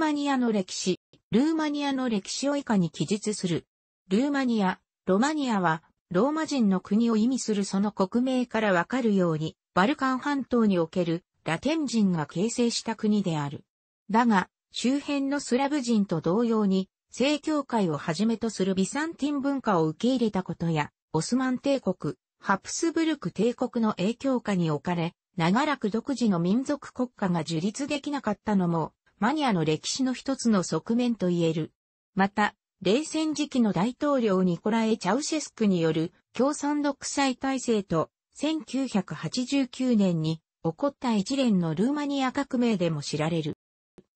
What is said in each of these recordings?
マニアの歴史、ルーマニアの歴史を以下に記述する。ルーマニア、ロマニアは、ローマ人の国を意味するその国名からわかるように、バルカン半島におけるラテン人が形成した国である。だが、周辺のスラブ人と同様に、正教会をはじめとするビサンティン文化を受け入れたことや、オスマン帝国、ハプスブルク帝国の影響下に置かれ、長らく独自の民族国家が樹立できなかったのも、マニアの歴史の一つの側面と言える。また、冷戦時期の大統領ニコラエ・チャウシェスクによる共産独裁体制と1989年に起こった一連のルーマニア革命でも知られる。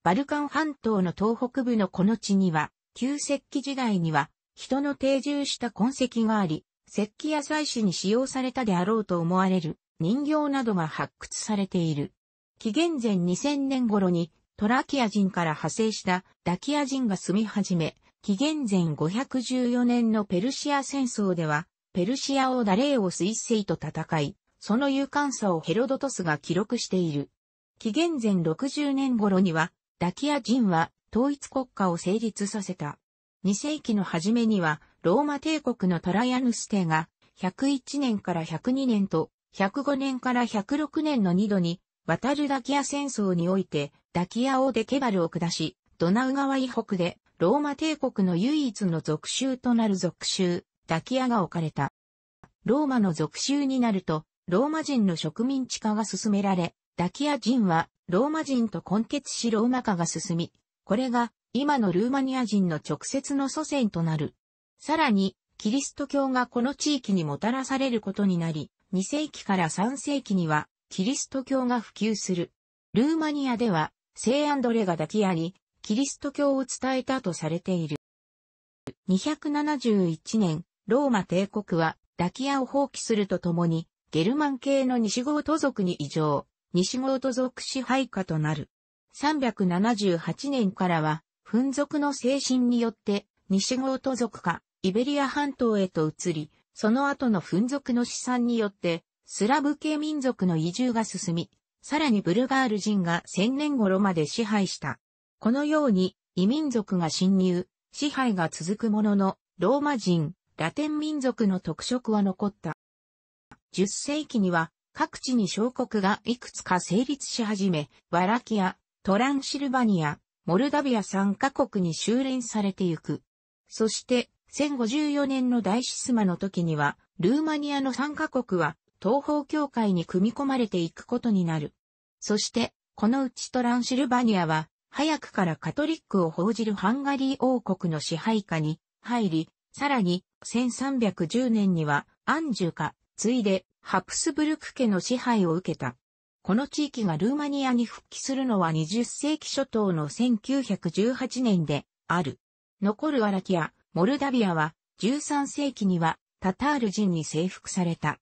バルカン半島の東北部のこの地には、旧石器時代には人の定住した痕跡があり、石器や祭祀に使用されたであろうと思われる人形などが発掘されている。紀元前2000年頃にトラキア人から派生したダキア人が住み始め、紀元前514年のペルシア戦争では、ペルシア王ダレーオス一世と戦い、その勇敢さをヘロドトスが記録している。紀元前60年頃には、ダキア人は統一国家を成立させた。2世紀の初めには、ローマ帝国のトライアヌステが、101年から102年と、105年から106年の2度に、渡るダキア戦争において、ダキア王でケバルを下し、ドナウ川以北で、ローマ帝国の唯一の属州となる属州、ダキアが置かれた。ローマの属州になると、ローマ人の植民地化が進められ、ダキア人は、ローマ人と混血しローマ化が進み、これが、今のルーマニア人の直接の祖先となる。さらに、キリスト教がこの地域にもたらされることになり、2世紀から3世紀には、キリスト教が普及する。ルーマニアでは、聖アンドレがダキアに、キリスト教を伝えたとされている。271年、ローマ帝国は、ダキアを放棄するとともに、ゲルマン系の西郷都族に異常、西郷都族支配下となる。378年からは、紛族の精神によって、西郷都族か、イベリア半島へと移り、その後の紛族の資産によって、スラブ系民族の移住が進み、さらにブルガール人が千年頃まで支配した。このように、異民族が侵入、支配が続くものの、ローマ人、ラテン民族の特色は残った。10世紀には、各地に小国がいくつか成立し始め、ワラキア、トランシルバニア、モルダビア3カ国に修練されてゆく。そして、1054年の大シスマの時には、ルーマニアの3カ国は東方教会に組み込まれていくことになる。そして、このうちトランシルバニアは、早くからカトリックを報じるハンガリー王国の支配下に入り、さらに1310年にはアンジュか、ついでハプスブルク家の支配を受けた。この地域がルーマニアに復帰するのは20世紀初頭の1918年である。残るアラキア、モルダビアは13世紀にはタタール人に征服された。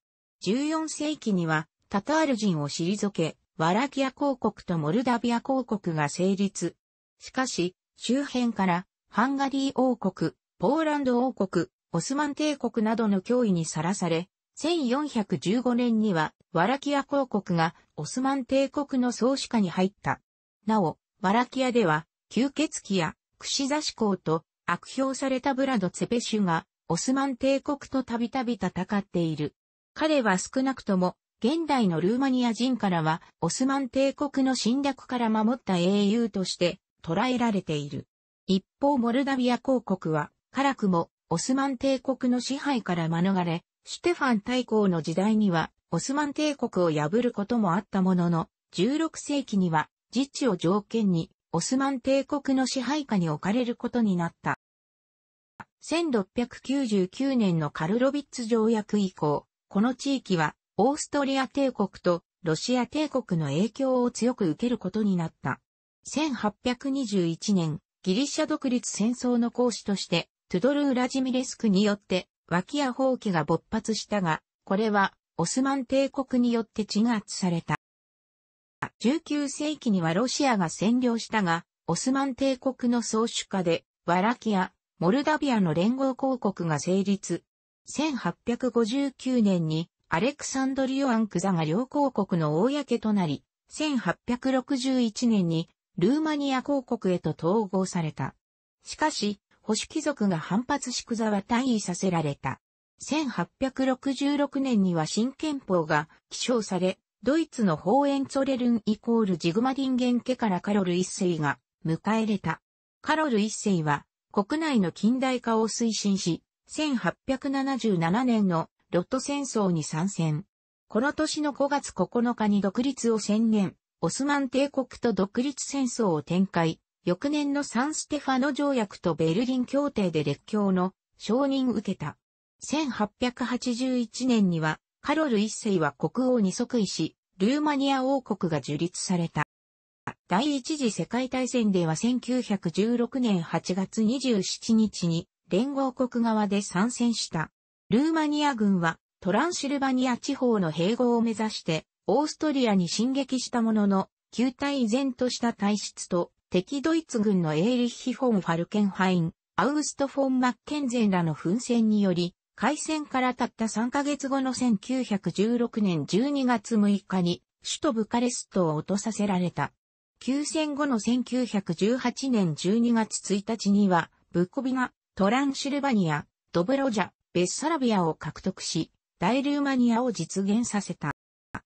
14世紀には、タタール人を退け、ワラキア公国とモルダビア公国が成立。しかし、周辺から、ハンガリー王国、ポーランド王国、オスマン帝国などの脅威にさらされ、1415年には、ワラキア公国がオスマン帝国の創始下に入った。なお、ワラキアでは、吸血鬼や、串刺し公と、悪評されたブラド・ツェペシュが、オスマン帝国とたびたび戦っている。彼は少なくとも、現代のルーマニア人からは、オスマン帝国の侵略から守った英雄として捉えられている。一方、モルダビア公国は、辛くも、オスマン帝国の支配から免れ、シュテファン大公の時代には、オスマン帝国を破ることもあったものの、16世紀には、自治を条件に、オスマン帝国の支配下に置かれることになった。1699年のカルロビッツ条約以降、この地域は、オーストリア帝国とロシア帝国の影響を強く受けることになった。1821年、ギリシャ独立戦争の講師として、トゥドル・ウラジミレスクによって、脇や放棄が勃発したが、これは、オスマン帝国によって鎮圧された。19世紀にはロシアが占領したが、オスマン帝国の宗主下で、ワラキア、モルダビアの連合公国が成立、1859年にアレクサンドリオ・アンクザが両公国の公となり、1861年にルーマニア公国へと統合された。しかし、保守貴族が反発しクザは退位させられた。1866年には新憲法が起承され、ドイツのホーエンツォレルンイコールジグマディンゲン家からカロル一世が迎え入れた。カロル一世は国内の近代化を推進し、1877年のロット戦争に参戦。この年の5月9日に独立を宣言、オスマン帝国と独立戦争を展開、翌年のサンステファノ条約とベルリン協定で列強の承認受けた。1881年にはカロル一世は国王に即位し、ルーマニア王国が樹立された。第一次世界大戦では1916年8月27日に連合国側で参戦した。ルーマニア軍はトランシルバニア地方の併合を目指してオーストリアに進撃したものの、旧態依然とした体質と敵ドイツ軍のエーリッヒ・フォン・ファルケンハイン、アウグスト・フォン・マッケンゼンらの奮戦により、開戦からたった3ヶ月後の1916年12月6日に首都ブカレストを落とさせられた。休戦後の1918年12月1日には、ブコビがトランシルバニア、ドブロジャ、ベッサラビアを獲得し、大ルーマニアを実現させた。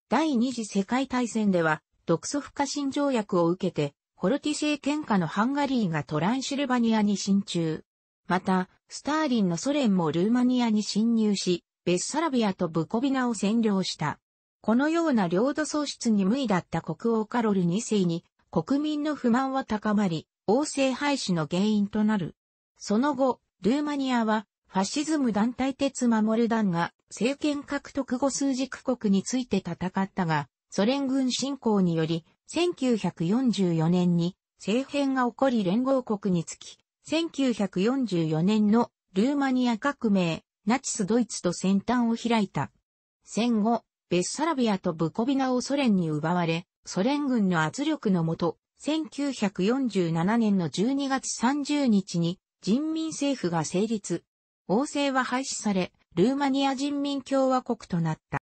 第二次世界大戦では、独ソ不可侵条約を受けて、ホルティ政権下のハンガリーがトランシルバニアに進駐。また、スターリンのソ連もルーマニアに侵入し、ベッサラビアとブコビナを占領した。このような領土喪失に無意だった国王カロル2世に国民の不満は高まり、王政廃止の原因となる。その後、ルーマニアは、ファシズム団体鉄守る団が政権獲得後数軸国について戦ったが、ソ連軍侵攻により、1944年に政変が起こり連合国につき、1944年のルーマニア革命、ナチスドイツと戦端を開いた。戦後、ベッサラビアとブコビナをソ連に奪われ、ソ連軍の圧力のもと、1947年の12月30日に人民政府が成立。王政は廃止され、ルーマニア人民共和国となった。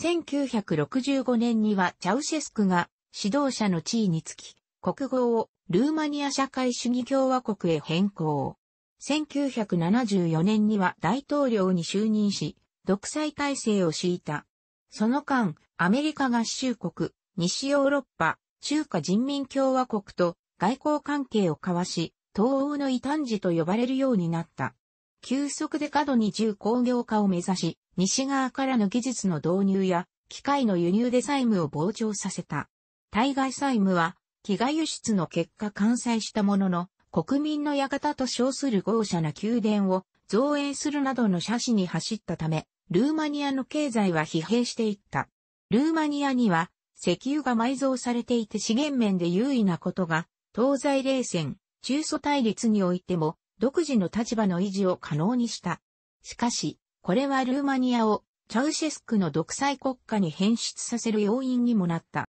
1965年にはチャウシェスクが指導者の地位につき、国号をルーマニア社会主義共和国へ変更。1974年には大統領に就任し、独裁体制を敷いた。その間、アメリカ合衆国、西ヨーロッパ、中華人民共和国と外交関係を交わし、東欧の異端児と呼ばれるようになった。急速で過度に重工業化を目指し、西側からの技術の導入や、機械の輸入で債務を膨張させた。対外債務は、飢餓輸出の結果完済したものの、国民の館と称する豪奢な宮殿を造営するなどの写真に走ったため、ルーマニアの経済は疲弊していった。ルーマニアには石油が埋蔵されていて資源面で優位なことが、東西冷戦、中祖対立においても独自の立場の維持を可能にした。しかし、これはルーマニアをチャウシェスクの独裁国家に変質させる要因にもなった。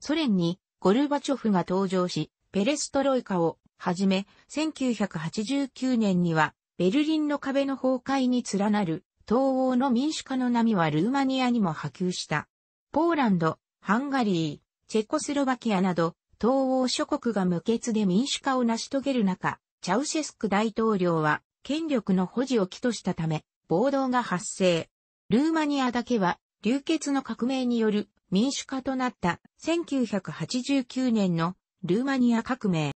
ソ連にゴルバチョフが登場し、ペレストロイカをはじめ、1989年にはベルリンの壁の崩壊に連なる東欧の民主化の波はルーマニアにも波及した。ポーランド、ハンガリー、チェコスロバキアなど東欧諸国が無欠で民主化を成し遂げる中、チャウシェスク大統領は権力の保持を起としたため、暴動が発生。ルーマニアだけは流血の革命による民主化となった1989年のルーマニア革命。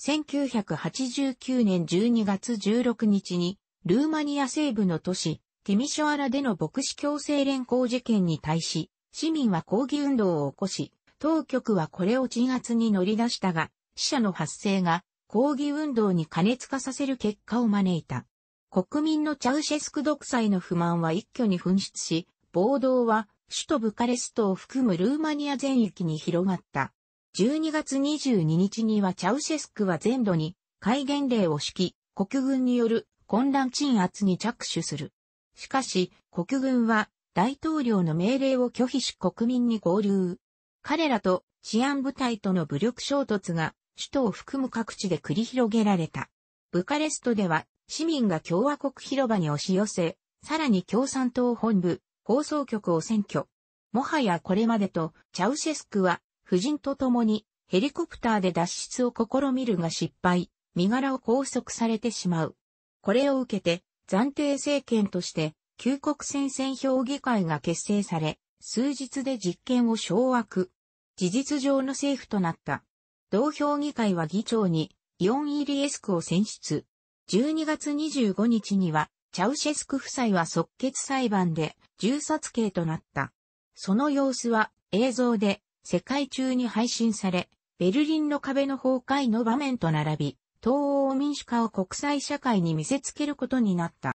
1989年12月16日にルーマニア西部の都市ティミショアラでの牧師強制連行事件に対し市民は抗議運動を起こし当局はこれを鎮圧に乗り出したが、死者の発生が抗議運動に過熱化させる結果を招いた。国民のチャウシェスク独裁の不満は一挙に噴出し、暴動は首都ブカレストを含むルーマニア全域に広がった。12月22日にはチャウシェスクは全土に戒厳令を敷き、国軍による混乱鎮圧に着手する。しかし、国軍は大統領の命令を拒否し国民に合流。彼らと治安部隊との武力衝突が首都を含む各地で繰り広げられた。ブカレストでは市民が共和国広場に押し寄せ、さらに共産党本部、放送局を占拠。もはやこれまでとチャウシェスクは夫人と共にヘリコプターで脱出を試みるが失敗、身柄を拘束されてしまう。これを受けて暫定政権として旧国戦線評議会が結成され、数日で実権を掌握。事実上の政府となった。同評議会は議長にイオン・イリエスクを選出。12月25日には、チャウシェスク夫妻は即決裁判で銃殺刑となった。その様子は映像で世界中に配信され、ベルリンの壁の崩壊の場面と並び、東欧民主化を国際社会に見せつけることになった。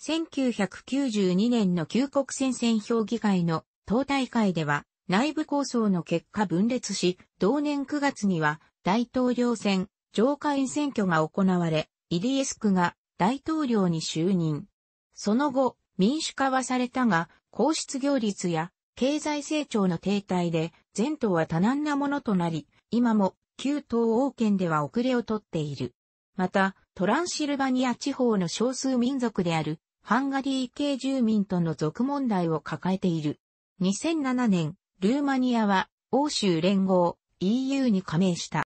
1992年の旧国戦線評議会の党大会では内部構想の結果分裂し、同年9月には大統領選、上下院選挙が行われ、イリエスクが大統領に就任。その後、民主化はされたが、皇失業率や経済成長の停滞で、前党は多難なものとなり、今も旧東王権では遅れをとっている。また、トランシルバニア地方の少数民族であるハンガリー系住民との族問題を抱えている。2007年、ルーマニアは欧州連合 EU に加盟した。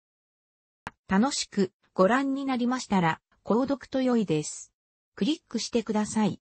楽しくご覧になりましたら、購読と良いです。クリックしてください。